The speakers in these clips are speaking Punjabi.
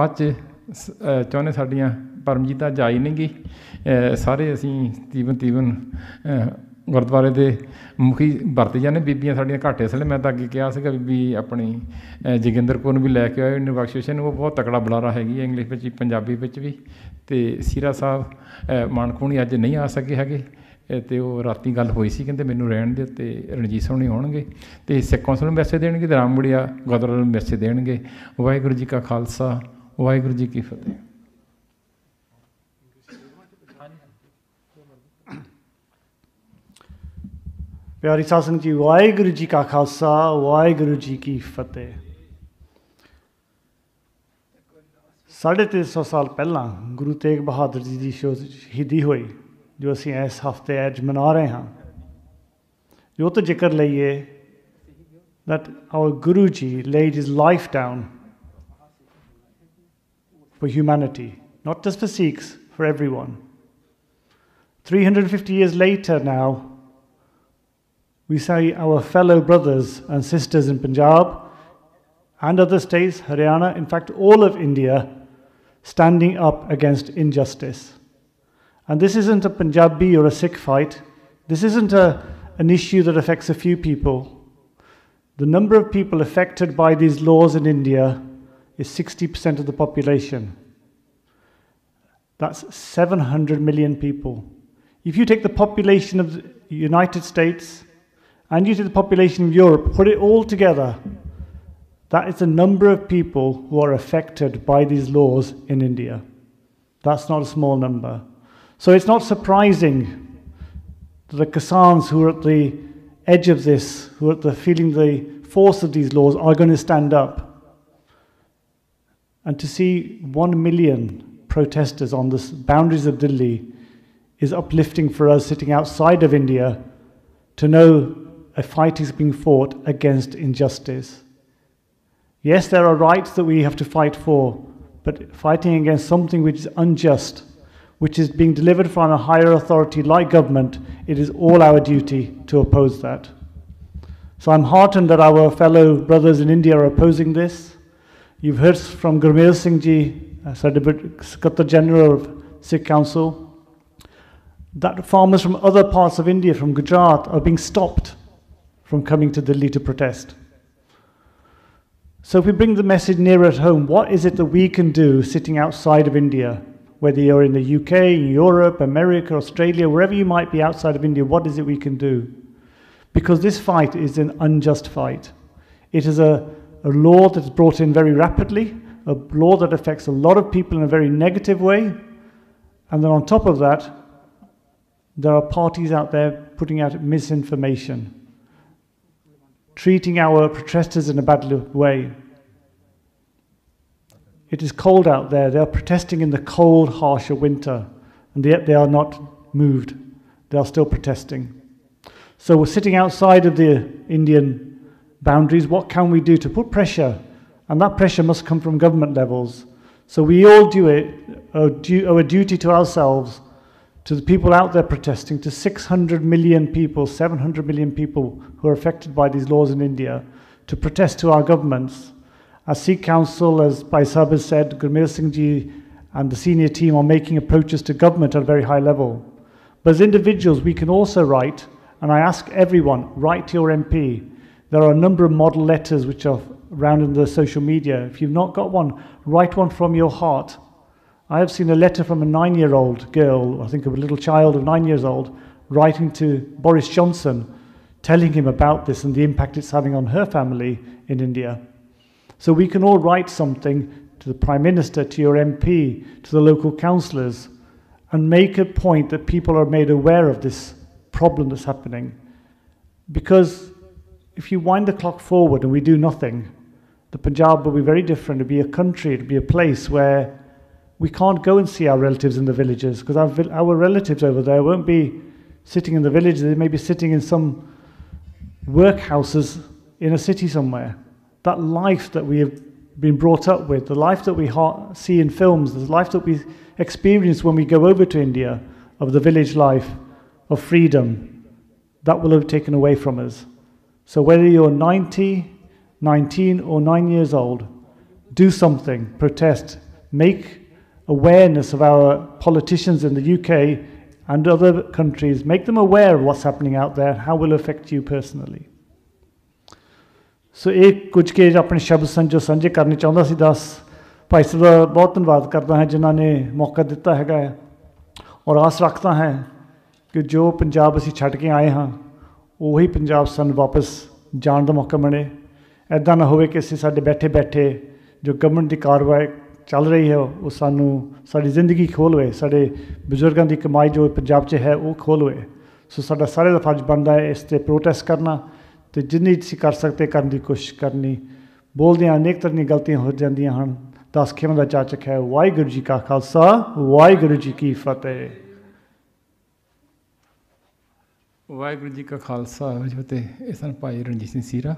ਬਾਅਦ ਚ ਸਾਡੀਆਂ ਪਰਮਜੀਤਾ ਜਾਈ ਨਹੀਂ ਗਈ ਸਾਰੇ ਅਸੀਂ ਤੀਵਨ ਤੀਵਨ ਗੁਰਦੁਆਰੇ ਦੇ ਮੁਖੀ ਵਰਤੇ ਜਾਂਦੇ ਬੀਬੀਆਂ ਸਾਡੀਆਂ ਘਾਟੇ ਅਸਲੇ ਮੈਂ ਤਾਂ ਅੱਗੇ ਕਿਹਾ ਸੀਗਾ ਬੀਬੀ ਆਪਣੀ ਜਗਿੰਦਰ ਨੂੰ ਵੀ ਲੈ ਕੇ ਆਏ ਨਿਰਵਖਸ਼ੇਸ਼ਨ ਨੂੰ ਉਹ ਬਹੁਤ ਤਕੜਾ ਬੁਲਾਰਾ ਹੈਗੀ ਹੈ ਇੰਗਲਿਸ਼ ਵਿੱਚ ਪੰਜਾਬੀ ਵਿੱਚ ਵੀ ਤੇ ਸੀਰਾ ਸਾਹਿਬ ਮਾਨਖੂਣੀ ਅੱਜ ਨਹੀਂ ਆ ਸਕੇ ਹੈਗੇ ਤੇ ਉਹ ਰਾਤੀ ਗੱਲ ਹੋਈ ਸੀ ਕਹਿੰਦੇ ਮੈਨੂੰ ਰਹਿਣ ਦੇ ਤੇ ਰਣਜੀਤ ਸਿੰਘ ਨਹੀਂ ਹੋਣਗੇ ਤੇ ਸਿੱਖ ਕੌਂਸਲ ਨੂੰ ਮੈਸੇਜ ਦੇਣਗੇ ਤੇ ਰਾਮਗੜੀਆ ਗੁਰਦੁਆਰਾ ਨੂੰ ਮੈਸੇਜ ਦੇਣਗੇ ਵਾਹਿਗੁਰੂ ਜੀ ਕਾ ਖਾਲਸਾ ਵਾਹਿਗੁਰੂ ਜੀ ਕੀ ਫਤਿਹ ਪਿਆਰੀ ਸਾਧ ਸੰਗਤ ਜੀ ਵਾਹਿਗੁਰੂ ਜੀ ਕਾ ਖਾਲਸਾ ਵਾਹਿਗੁਰੂ ਜੀ ਕੀ ਫਤਿਹ 350 ਸਾਲ ਪਹਿਲਾਂ ਗੁਰੂ ਤੇਗ ਬਹਾਦਰ ਜੀ ਦੀ ਸ਼ਹੀਦੀ ਹੋਈ ਜੋ ਅਸੀਂ ਇਸ ਹਫਤੇ ਅੱਜ ਮਨਾ ਰਹੇ ਹਾਂ ਜੋ ਤੋ ਜ਼ਿਕਰ ਲਈਏ that our Guruji laid his life down for humanity, not just for Sikhs, for everyone. 350 years later now, we say our fellow brothers and sisters in Punjab and other states, Haryana, in fact, all of India, standing up against injustice. And this isn't a Punjabi or a Sikh fight. This isn't a, an issue that affects a few people. The number of people affected by these laws in India is 60% of the population. That's 700 million people. If you take the population of the United States and you take the population of Europe, put it all together, that is the number of people who are affected by these laws in India. That's not a small number. So it's not surprising that the Kasans who are at the edge of this, who are the, feeling the force of these laws, are going to stand up. And to see one million protesters on the boundaries of Delhi is uplifting for us sitting outside of India to know a fight is being fought against injustice. Yes, there are rights that we have to fight for, but fighting against something which is unjust, which is being delivered from a higher authority like government, it is all our duty to oppose that. So I'm heartened that our fellow brothers in India are opposing this. You've heard from Gurmeer Singh Ji, uh, Secretary General of Sikh Council, that farmers from other parts of India, from Gujarat, are being stopped from coming to Delhi to protest. So if we bring the message nearer at home, what is it that we can do sitting outside of India, whether you're in the UK, Europe, America, Australia, wherever you might be outside of India, what is it we can do? Because this fight is an unjust fight. It is a a law that's brought in very rapidly, a law that affects a lot of people in a very negative way. And then on top of that, there are parties out there putting out misinformation, treating our protesters in a bad way. It is cold out there. They are protesting in the cold, harsher winter, and yet they are not moved. They are still protesting. So we're sitting outside of the Indian boundaries, what can we do to put pressure? And that pressure must come from government levels. So we all do it, owe, a duty to ourselves, to the people out there protesting, to 600 million people, 700 million people who are affected by these laws in India, to protest to our governments. Our Sikh Council, as Baisab has said, Gurmeer Singh Ji and the senior team are making approaches to government at a very high level. But as individuals, we can also write, and I ask everyone, write to your MP, there are a number of model letters which are around in the social media. If you've not got one, write one from your heart. I have seen a letter from a nine year old girl, I think of a little child of nine years old, writing to Boris Johnson, telling him about this and the impact it's having on her family in India. So we can all write something to the Prime Minister, to your MP, to the local councillors, and make a point that people are made aware of this problem that's happening. Because if you wind the clock forward and we do nothing, the Punjab will be very different. It'll be a country, it'll be a place where we can't go and see our relatives in the villages because our, our relatives over there won't be sitting in the villages. they may be sitting in some workhouses in a city somewhere. That life that we have been brought up with, the life that we see in films, the life that we experience when we go over to India of the village life, of freedom, that will have taken away from us. So whether you're 90, 19, or 9 years old, do something, protest, make awareness of our politicians in the UK and other countries, make them aware of what's happening out there, how it will affect you personally. ਸੋ ਇਹ ਕੁਝ ਕੇ ਆਪਣੇ ਸ਼ਬਦ ਸੰਜੋ ਸਾਂਝੇ ਕਰਨੇ ਚਾਹੁੰਦਾ ਸੀ ਦਾਸ ਭਾਈ ਸਾਹਿਬ ਦਾ ਬਹੁਤ ਧੰਨਵਾਦ ਕਰਦਾ ਹਾਂ ਜਿਨ੍ਹਾਂ ਨੇ ਮੌਕਾ ਦਿੱਤਾ ਹੈਗਾ ਔਰ ਆਸ ਰੱਖਦਾ ਹਾਂ ਕਿ ਜੋ ਪੰਜਾਬ ਅਸੀਂ ਛੱਡ ਕੇ ਆਏ ਹਾਂ ਉਹੀ ਪੰਜਾਬ ਸਨ ਵਾਪਸ ਜਾਣ ਦਾ ਮੌਕਾ ਮਣੇ ਐਦਾਂ ਨਾ ਹੋਵੇ ਕਿ ਅਸੀਂ ਸਾਡੇ ਬੈਠੇ ਬੈਠੇ ਜੋ ਗਵਰਨਮੈਂਟ ਦੀ ਕਾਰਵਾਈ ਚੱਲ ਰਹੀ ਹੈ ਉਹ ਸਾਨੂੰ ਸਾਡੀ ਜ਼ਿੰਦਗੀ ਖੋਲਵੇ ਸਾਡੇ ਬਜ਼ੁਰਗਾਂ ਦੀ ਕਮਾਈ ਜੋ ਪੰਜਾਬ 'ਚ ਹੈ ਉਹ ਖੋਲਵੇ ਸੋ ਸਾਡਾ ਸਾਰੇ ਦਾ ਫਰਜ਼ ਬਣਦਾ ਹੈ ਇਸ ਤੇ ਪ੍ਰੋਟੈਸਟ ਕਰਨਾ ਤੇ ਜਿੰਨੀ ਤੁਸੀਂ ਕਰ ਸਕਦੇ ਕਰਨ ਦੀ ਕੋਸ਼ਿਸ਼ ਕਰਨੀ ਬੋਲਦੇ ਆ ਅਨੇਕ ਤਰ੍ਹਾਂ ਦੀਆਂ ਗਲਤੀਆਂ ਹੋ ਜਾਂਦੀਆਂ ਹਨ ਦਸ ਖੇਮ ਦਾ ਚਾਚਕ ਹੈ ਵਾਹਿਗੁਰੂ ਜੀ ਕਾ ਖਾਲਸਾ ਵਾਹਿਗੁਰੂ ਜੀ ਕੀ ਫਤਿਹ ਵਾਹਿਗੁਰੂ ਜੀ ਕਾ ਖਾਲਸਾ ਫਤਿਹ ਇਹ ਸਨ ਭਾਈ ਰਣਜੀਤ ਸਿੰਘ ਸੀਰਾ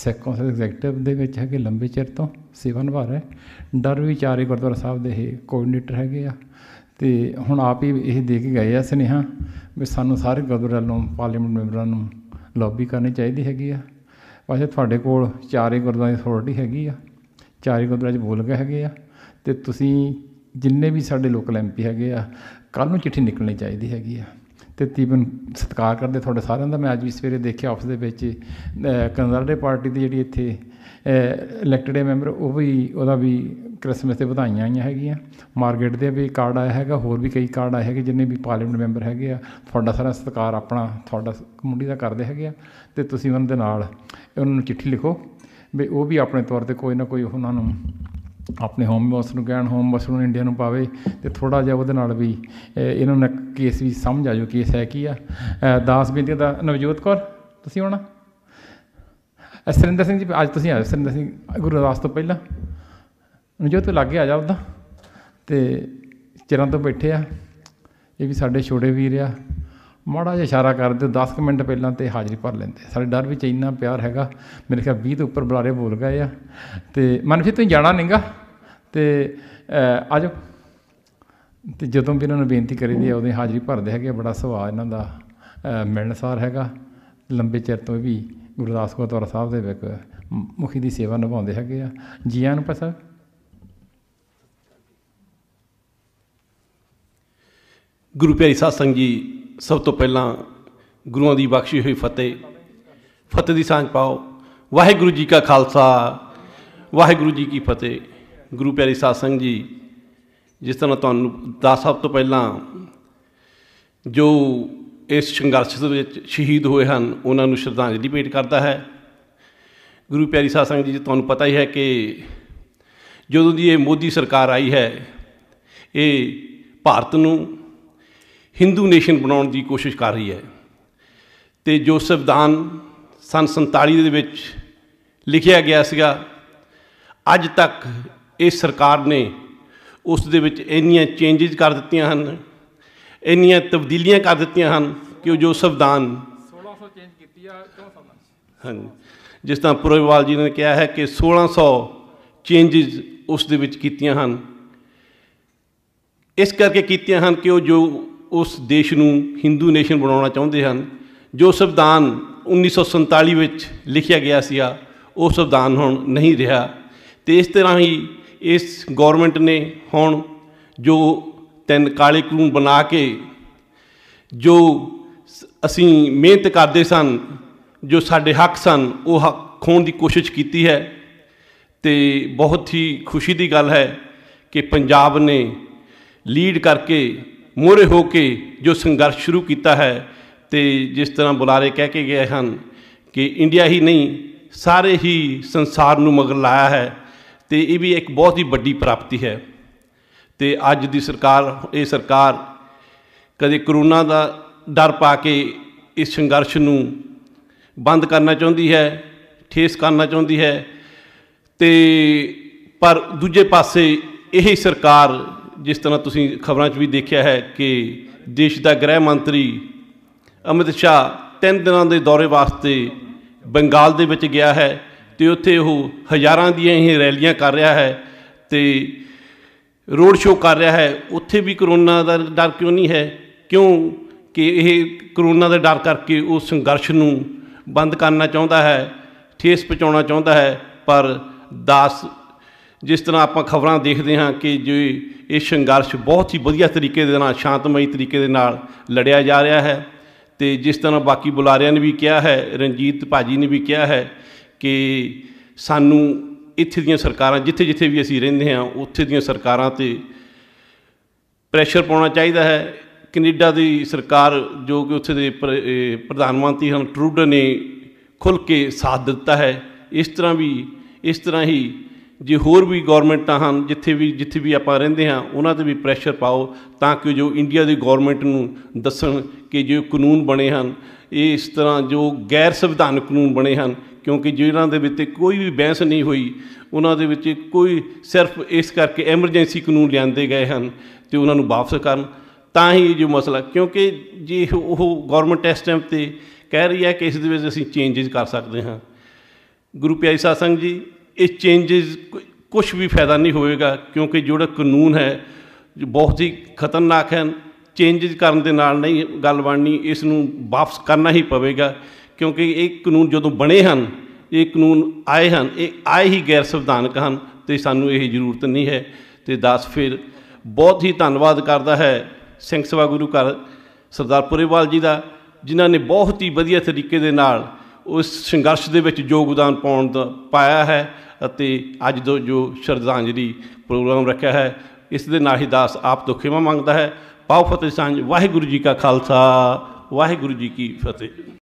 ਸੈਕ ਕੌਂਸਲ ਐਗਜ਼ੈਕਟਿਵ ਦੇ ਵਿੱਚ ਹੈਗੇ ਲੰਬੇ ਚਿਰ ਤੋਂ ਸੇਵਾ ਨਿਭਾ ਰਹੇ ਡਰ ਵਿਚਾਰੇ ਗੁਰਦੁਆਰਾ ਸਾਹਿਬ ਦੇ ਇਹ ਕੋਆਰਡੀਨੇਟਰ ਹੈਗੇ ਆ ਤੇ ਹੁਣ ਆਪ ਹੀ ਇਹ ਦੇ ਕੇ ਗਏ ਆ ਸਨੇਹਾ ਵੀ ਸਾਨੂੰ ਸਾਰੇ ਗੁਰਦੁਆਰਾ ਨੂੰ ਪਾਰਲੀਮੈਂਟ ਮੈਂਬਰਾਂ ਨੂੰ ਲੌਬੀ ਕਰਨੀ ਚਾਹੀਦੀ ਹੈਗੀ ਆ ਵਾਸੇ ਤੁਹਾਡੇ ਕੋਲ ਚਾਰੇ ਗੁਰਦੁਆਰਾ ਦੀ ਅਥਾਰਟੀ ਹੈਗੀ ਆ ਚਾਰੇ ਗੁਰਦੁਆਰੇ ਚ ਬੋਲ ਗਏ ਹੈਗੇ ਆ ਤੇ ਤੁਸੀਂ ਜਿੰਨੇ ਵੀ ਸਾਡੇ ਲੋਕਲ ਐਮਪੀ ਹੈਗੇ ਆ ਕੱਲ ਨੂੰ ਚਿੱਠੀ ਨਿਕਲਣੀ ਚਾਹੀਦੀ ਹੈਗੀ ਆ ਤੇ ਤੀਬਨ ਸਤਿਕਾਰ ਕਰਦੇ ਤੁਹਾਡੇ ਸਾਰਿਆਂ ਦਾ ਮੈਂ ਅੱਜ ਵੀ ਸਵੇਰੇ ਦੇਖਿਆ ਆਫਿਸ ਦੇ ਵਿੱਚ ਕੰਜ਼ਰਵੇਟਿਵ ਪਾਰਟੀ ਦੀ ਜਿਹੜੀ ਇੱਥੇ ਇਲੈਕਟਡ ਮੈਂਬਰ ਉਹ ਵੀ ਉਹਦਾ ਵੀ ਕ੍ਰਿਸਮਸ ਤੇ ਵਧਾਈਆਂ ਆਈਆਂ ਹੈਗੀਆਂ ਮਾਰਕੀਟ ਦੇ ਵੀ ਕਾਰਡ ਆਇਆ ਹੈਗਾ ਹੋਰ ਵੀ ਕਈ ਕਾਰਡ ਆਏ ਹੈਗੇ ਜਿੰਨੇ ਵੀ ਪਾਰਲੀਮੈਂਟ ਮੈਂਬਰ ਹੈਗੇ ਆ ਤੁਹਾਡਾ ਸਾਰਾ ਸਤਿਕਾਰ ਆਪਣਾ ਤੁਹਾਡਾ ਕਮਿਊਨਿਟੀ ਦਾ ਕਰਦੇ ਹੈਗੇ ਆ ਤੇ ਤੁਸੀਂ ਉਹਨਾਂ ਦੇ ਨਾਲ ਉਹਨਾਂ ਨੂੰ ਚਿੱਠੀ ਲਿਖੋ ਵੀ ਉਹ ਵੀ ਆਪਣੇ ਤੌਰ ਤੇ ਕੋਈ ਨਾ ਕੋਈ ਉਹਨਾਂ ਨੂੰ ਆਪਣੇ ਹੋਮ ਬੌਸ ਨੂੰ ਕਹਿਣ ਹੋਮ ਬੌਸ ਨੂੰ ਇੰਡੀਆ ਨੂੰ ਪਾਵੇ ਤੇ ਥੋੜਾ ਜਿਹਾ ਉਹਦੇ ਨਾਲ ਵੀ ਇਹਨਾਂ ਨੂੰ ਕੇਸ ਵੀ ਸਮਝ ਆ ਜੋ ਕੇਸ ਹੈ ਕੀ ਆ ਦਾਸ ਬਿੰਦੀ ਦਾ ਨਵਜੋਤ ਕੌਰ ਤੁਸੀਂ ਹੋਣਾ ਸਰਿੰਦਰ ਸਿੰਘ ਜੀ ਅੱਜ ਤੁਸੀਂ ਆਇਓ ਸਰਿੰਦਰ ਸਿੰਘ ਗੁਰਦਾਸ ਤੋਂ ਪਹਿਲਾਂ ਨਵਜੋਤ ਤੋਂ ਲੱਗੇ ਆ ਜਾ ਉਹਦਾ ਤੇ ਚਿਰਾਂ ਤੋਂ ਬੈਠੇ ਆ ਇਹ ਵੀ ਸਾਡੇ ਛੋੜੇ ਵੀਰ ਆ ਮਾੜਾ ਜਿਹਾ ਇਸ਼ਾਰਾ ਕਰਦੇ 10 ਮਿੰਟ ਪਹਿਲਾਂ ਤੇ ਹਾਜ਼ਰੀ ਭਰ ਲੈਂਦੇ ਸਾਡੇ ਡਰ ਵਿੱਚ ਇੰਨਾ ਪਿਆਰ ਹੈਗਾ ਮੇਰੇ ਖਿਆਲ 20 ਤੋਂ ਉੱਪਰ ਬੁਲਾਰੇ ਬੋਲ ਗਏ ਆ ਤੇ ਮਨਫੀ ਤੂੰ ਜਾਣਾ ਨਹੀਂਗਾ ਤੇ ਆਜੋ ਤੇ ਜਦੋਂ ਵੀ ਇਹਨਾਂ ਨੂੰ ਬੇਨਤੀ ਦੀ ਆ ਉਹਦੇ ਹਾਜ਼ਰੀ ਭਰਦੇ ਹੈਗੇ ਬੜਾ ਸੁਭਾਅ ਇਹਨਾਂ ਦਾ ਮਿਲਣਸਾਰ ਹੈਗਾ ਲੰਬੇ ਚਿਰ ਤੋਂ ਵੀ ਗੁਰਦਾਸ ਗੁਰਦੁਆਰਾ ਸਾਹਿਬ ਦੇ ਵਿੱਚ ਮੁਖੀ ਦੀ ਸੇਵਾ ਨਿਭਾਉਂਦੇ ਹੈਗੇ ਆ ਜੀਆਂ ਨੂੰ ਪਸਾ ਗੁਰੂ ਪਿਆਰੀ ਸਾਧ ਸੰਗ ਜੀ ਸਭ ਤੋਂ ਪਹਿਲਾਂ ਗੁਰੂਆਂ ਦੀ ਬਖਸ਼ੀ ਹੋਈ ਫਤਿਹ ਫਤਿਹ ਦੀ ਸਾਂਝ ਪਾਓ ਵਾਹਿਗੁਰੂ ਜੀ ਕਾ ਖਾਲਸਾ ਵਾਹਿਗੁਰੂ ਜੀ ਕੀ ਫਤਿਹ ਗੁਰੂ ਪਿਆਰੇ ਸਾਧ ਸੰਗਤ ਜੀ ਜਿਸ ਤਰ੍ਹਾਂ ਤੁਹਾਨੂੰ ਦਾ ਸਭ ਤੋਂ ਪਹਿਲਾਂ ਜੋ ਇਸ ਸੰਘਰਸ਼ ਦੇ ਵਿੱਚ ਸ਼ਹੀਦ ਹੋਏ ਹਨ ਉਹਨਾਂ ਨੂੰ ਸ਼ਰਧਾਂਜਲੀ ਭੇਟ ਕਰਦਾ ਹੈ ਗੁਰੂ ਪਿਆਰੀ ਸਾਧ ਸੰਗਤ ਜੀ ਤੁਹਾਨੂੰ ਪਤਾ ਹੀ ਹੈ ਕਿ ਜਦੋਂ ਦੀ ਇਹ ਮੋਦੀ ਸਰਕਾਰ ਆਈ ਹੈ ਇਹ ਭਾਰਤ ਨੂੰ ਹਿੰਦੂ ਨੇਸ਼ਨ ਬਣਾਉਣ ਦੀ ਕੋਸ਼ਿਸ਼ ਕਰ ਰਹੀ ਹੈ ਤੇ ਜੋਸਫ ਦਾਨ ਸਨ 47 ਦੇ ਵਿੱਚ ਲਿਖਿਆ ਗਿਆ ਸੀਗਾ ਅੱਜ ਤੱਕ ਇਹ ਸਰਕਾਰ ਨੇ ਉਸ ਦੇ ਵਿੱਚ ਇੰਨੀਆਂ ਚੇਂਜਸ ਕਰ ਦਿੱਤੀਆਂ ਹਨ ਇੰਨੀਆਂ ਤਬਦੀਲੀਆਂ ਕਰ ਦਿੱਤੀਆਂ ਹਨ ਕਿ ਉਹ ਜੋਸਫ ਦਾਨ 1600 ਚੇਂਜ ਕੀਤੀ ਆ ਕਿਉਂ ਸਮਝ ਹਾਂਜੀ ਜਿਸ ਤਰ੍ਹਾਂ ਪੁਰੇਵਾਲ ਜੀ ਨੇ ਕਿਹਾ ਹੈ ਕਿ 1600 ਚੇਂਜਸ ਉਸ ਦੇ ਵਿੱਚ ਕੀਤੀਆਂ ਹਨ ਇਸ ਕਰਕੇ ਕੀਤੀਆਂ ਹਨ ਕਿ ਉਹ ਜੋ ਉਸ ਦੇਸ਼ ਨੂੰ ਹਿੰਦੂ ਨੇਸ਼ਨ ਬਣਾਉਣਾ ਚਾਹੁੰਦੇ ਹਨ ਜੋ ਸੰਵਿਧਾਨ 1947 ਵਿੱਚ ਲਿਖਿਆ ਗਿਆ ਸੀਗਾ ਉਹ ਸੰਵਿਧਾਨ ਹੁਣ ਨਹੀਂ ਰਿਹਾ ਤੇ ਇਸ ਤਰ੍ਹਾਂ ਹੀ ਇਸ ਗਵਰਨਮੈਂਟ ਨੇ ਹੁਣ ਜੋ ਤਿੰਨ ਕਾਲੇ ਕਾਨੂੰਨ ਬਣਾ ਕੇ ਜੋ ਅਸੀਂ ਮਿਹਨਤ ਕਰਦੇ ਸਨ ਜੋ ਸਾਡੇ ਹੱਕ ਸਨ ਉਹ ਹੱਕ ਖੋਣ ਦੀ ਕੋਸ਼ਿਸ਼ ਕੀਤੀ ਹੈ ਤੇ ਬਹੁਤ ਹੀ ਖੁਸ਼ੀ ਦੀ ਗੱਲ ਹੈ ਕਿ ਪੰਜਾਬ ਨੇ ਲੀਡ ਕਰਕੇ ਮੋਰੇ ਹੋ ਕੇ ਜੋ ਸੰਘਰਸ਼ ਸ਼ੁਰੂ ਕੀਤਾ ਹੈ ਤੇ ਜਿਸ ਤਰ੍ਹਾਂ ਬੁਲਾਰੇ ਕਹਿ ਕੇ ਗਏ ਹਨ ਕਿ ਇੰਡੀਆ ਹੀ ਨਹੀਂ ਸਾਰੇ ਹੀ ਸੰਸਾਰ ਨੂੰ ਮਗਰ ਲਾਇਆ ਹੈ ਤੇ ਇਹ ਵੀ ਇੱਕ ਬਹੁਤ ਹੀ ਵੱਡੀ ਪ੍ਰਾਪਤੀ ਹੈ ਤੇ ਅੱਜ ਦੀ ਸਰਕਾਰ ਇਹ ਸਰਕਾਰ ਕਦੇ ਕਰੋਨਾ ਦਾ ਡਰ ਪਾ ਕੇ ਇਸ ਸੰਘਰਸ਼ ਨੂੰ ਬੰਦ ਕਰਨਾ ਚਾਹੁੰਦੀ ਹੈ ਠੇਸ ਕਰਨਾ ਚਾਹੁੰਦੀ ਹੈ ਤੇ ਪਰ ਦੂਜੇ ਪਾਸੇ ਇਹ ਸਰਕਾਰ ਜਿਸ ਤਰ੍ਹਾਂ ਤੁਸੀਂ ਖਬਰਾਂ 'ਚ ਵੀ ਦੇਖਿਆ ਹੈ ਕਿ ਦੇਸ਼ ਦਾ ਗ੍ਰਹਿ ਮੰਤਰੀ ਅਮਿਤ ਸ਼ਾਹ ਤਿੰਨ ਦਿਨਾਂ ਦੇ ਦੌਰੇ ਵਾਸਤੇ ਬੰਗਾਲ ਦੇ ਵਿੱਚ ਗਿਆ ਹੈ ਤੇ ਉੱਥੇ ਉਹ ਹਜ਼ਾਰਾਂ ਦੀਆਂ ਹੀ ਰੈਲੀਆਂ ਕਰ ਰਿਹਾ ਹੈ ਤੇ ਰੋਡ ਸ਼ੋਅ ਕਰ ਰਿਹਾ ਹੈ ਉੱਥੇ ਵੀ ਕਰੋਨਾ ਦਾ ਡਰ ਕਿਉਂ ਨਹੀਂ ਹੈ ਕਿਉਂ ਕਿ ਇਹ ਕਰੋਨਾ ਦਾ ਡਰ ਕਰਕੇ ਉਹ ਸੰਘਰਸ਼ ਨੂੰ ਬੰਦ ਕਰਨਾ ਚਾਹੁੰਦਾ ਹੈ ਠੇਸ ਪਹੁੰਚਾਉਣਾ ਚਾਹੁੰਦਾ ਹੈ ਪਰ ਦਾਸ ਜਿਸ ਤਰ੍ਹਾਂ ਆਪਾਂ ਖਬਰਾਂ ਦੇਖਦੇ ਹਾਂ ਕਿ ਜੇ ਇਹ ਸੰਘਰਸ਼ ਬਹੁਤ ਹੀ ਵਧੀਆ ਤਰੀਕੇ ਦੇ ਨਾਲ ਸ਼ਾਂਤਮਈ ਤਰੀਕੇ ਦੇ ਨਾਲ ਲੜਿਆ ਜਾ ਰਿਹਾ ਹੈ ਤੇ ਜਿਸ ਤਰ੍ਹਾਂ ਬਾਕੀ ਬੁਲਾਰਿਆਂ ਨੇ ਵੀ ਕਿਹਾ ਹੈ ਰਣਜੀਤ ਭਾਜੀ ਨੇ ਵੀ ਕਿਹਾ ਹੈ ਕਿ ਸਾਨੂੰ ਇੱਥੇ ਦੀਆਂ ਸਰਕਾਰਾਂ ਜਿੱਥੇ ਜਿੱਥੇ ਵੀ ਅਸੀਂ ਰਹਿੰਦੇ ਹਾਂ ਉੱਥੇ ਦੀਆਂ ਸਰਕਾਰਾਂ ਤੇ ਪ੍ਰੈਸ਼ਰ ਪਾਉਣਾ ਚਾਹੀਦਾ ਹੈ ਕੈਨੇਡਾ ਦੀ ਸਰਕਾਰ ਜੋ ਕਿ ਉੱਥੇ ਦੇ ਪ੍ਰਧਾਨ ਮੰਤਰੀ ਹਨ ਟਰੂਡੋ ਨੇ ਖੁੱਲ ਕੇ ਸਾਥ ਦਿੱਤਾ ਹੈ ਇਸ ਤਰ੍ਹਾਂ ਵੀ ਇਸ ਤਰ੍ਹਾਂ ਹੀ ਜੇ ਹੋਰ ਵੀ ਗਵਰਨਮੈਂਟਾਂ ਹਨ ਜਿੱਥੇ ਵੀ ਜਿੱਥੇ ਵੀ ਆਪਾਂ ਰਹਿੰਦੇ ਹਾਂ ਉਹਨਾਂ ਤੇ ਵੀ ਪ੍ਰੈਸ਼ਰ ਪਾਓ ਤਾਂ ਕਿ ਜੋ ਇੰਡੀਆ ਦੀ ਗਵਰਨਮੈਂਟ ਨੂੰ ਦੱਸਣ ਕਿ ਜੋ ਕਾਨੂੰਨ ਬਣੇ ਹਨ ਇਹ ਇਸ ਤਰ੍ਹਾਂ ਜੋ ਗੈਰ ਸੰਵਿਧਾਨਕ ਕਾਨੂੰਨ ਬਣੇ ਹਨ ਕਿਉਂਕਿ ਜਿਹਨਾਂ ਦੇ ਵਿੱਚ ਕੋਈ ਵੀ ਬਹਿਸ ਨਹੀਂ ਹੋਈ ਉਹਨਾਂ ਦੇ ਵਿੱਚ ਕੋਈ ਸਿਰਫ ਇਸ ਕਰਕੇ ਐਮਰਜੈਂਸੀ ਕਾਨੂੰਨ ਲਿਆਂਦੇ ਗਏ ਹਨ ਤੇ ਉਹਨਾਂ ਨੂੰ ਵਾਪਸ ਕਰਨ ਤਾਂ ਹੀ ਜੋ ਮਸਲਾ ਕਿਉਂਕਿ ਜੇ ਉਹ ਗਵਰਨਮੈਂਟ ਇਸ ਟਾਈਮ ਤੇ ਕਹਿ ਰਹੀ ਹੈ ਕਿ ਇਸ ਦੇ ਵਿੱਚ ਅਸੀਂ ਚੇਂਜਸ ਕਰ ਸਕਦੇ ਹਾਂ ਗੁਰੂ ਪਿਆਰੀ ਸਾਧ ਸੰਗਤ ਜੀ ਇਹ ਚੇਂਜਸ ਕੁਝ ਵੀ ਫਾਇਦਾ ਨਹੀਂ ਹੋਵੇਗਾ ਕਿਉਂਕਿ ਜਿਹੜਾ ਕਾਨੂੰਨ ਹੈ ਬਹੁਤ ਹੀ ਖਤਰਨਾਕ ਹੈ ਚੇਂਜਸ ਕਰਨ ਦੇ ਨਾਲ ਨਹੀਂ ਗੱਲ ਬਣਨੀ ਇਸ ਨੂੰ ਵਾਪਸ ਕਰਨਾ ਹੀ ਪਵੇਗਾ ਕਿਉਂਕਿ ਇਹ ਕਾਨੂੰਨ ਜਦੋਂ ਬਣੇ ਹਨ ਇਹ ਕਾਨੂੰਨ ਆਏ ਹਨ ਇਹ ਆਏ ਹੀ ਗੈਰ ਸੰਵਿਧਾਨਕ ਹਨ ਤੇ ਸਾਨੂੰ ਇਹ ਜ਼ਰੂਰਤ ਨਹੀਂ ਹੈ ਤੇ ਦਾਸ ਫਿਰ ਬਹੁਤ ਹੀ ਧੰਨਵਾਦ ਕਰਦਾ ਹੈ ਸਿੰਘ ਸਵਾ ਗੁਰੂ ਘਰ ਸਰਦਾਰ ਪੁਰੇਵਾਲ ਜੀ ਦਾ ਜਿਨ੍ਹਾਂ ਨੇ ਬਹੁਤ ਹੀ ਵਧੀਆ ਤਰੀਕੇ ਦੇ ਨਾਲ ਉਸ ਸੰਘਰਸ਼ ਦੇ ਵਿੱਚ ਯੋਗਦਾਨ ਪਾਉਣ ਦਾ ਪਾਇਆ ਹੈ ਅਤੇ ਅੱਜ ਦਾ ਜੋ ਸ਼ਰਧਾਂਜਲੀ ਪ੍ਰੋਗਰਾਮ ਰੱਖਿਆ ਹੈ ਇਸ ਦੇ ਨਾਲ ਹੀ ਦਾਸ ਆਪ ਤੋਂ ਖਿਮਾ ਮੰਗਦਾ ਹੈ ਪਾਉ ਫਤਿਹ ਸਾਂਝ ਵਾਹਿਗੁਰੂ ਜੀ ਕਾ ਖਾਲਸਾ ਵਾਹਿਗੁਰੂ ਜੀ ਕੀ ਫਤਿਹ